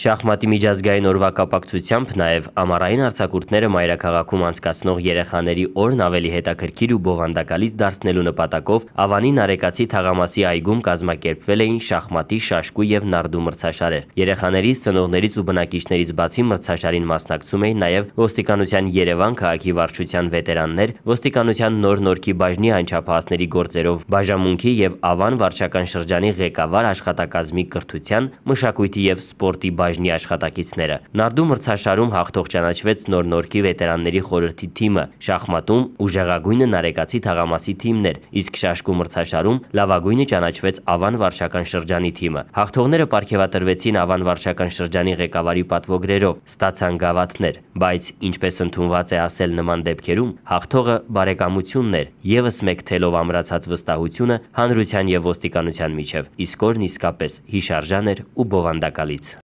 Շախմատի միջազգային օրվա կապակցությամբ նաև ամառային արձակուրդները մայրաքաղաքում անցկացնող երեխաների օրն ավելի հետաքրքիր ու բովանդակալից դարձնելու նպատակով Ավանի Նարեկացի թաղամասի այգում կազմակերպվել էին շախմատի, շաշկու եւ նարդու մրցաշարեր։ Երեխաներից, ծնողներից ու բնակիչներից բացի մրցաշարին մասնակցում էին նաև ոստիկանության Երևան քաղաքի վարչության վետերաններ, ոստիկանության նոր նորքի բաժնի անչափահասների գործերով բաժամունքի եւ Ավան վարչական շրջանի ղեկավար աշխատակազմի կրթության, մշակույթի եւ սպորտի բաժ բաժնի աշխատակիցները։ Նարդու մրցաշարում հաղթող ճանաչվեց նոր-նորքի վետերանների խորհրդի թիմը, շախմատում ուժեղագույնը նարեկացի թաղամասի թիմն էր, իսկ շաշկու մրցաշարում լավագույնը ճանաչվեց ավան վարշական շրջանի թիմը։ Հաղթողները պարգևատրվեցին ավան վարշական շրջանի ղեկավարի պատվոգրերով, ստացան գավաթներ, բայց ինչպես ընդունված է ասել նման դեպքերում, հաղթողը բարեկամությունն էր, եւս մեկ թելով ամրացած վստահությունը հանրության եւ ոստիկանության միջև։ Իսկ օրն իսկապես հիշարժան էր ու բովանդակալից։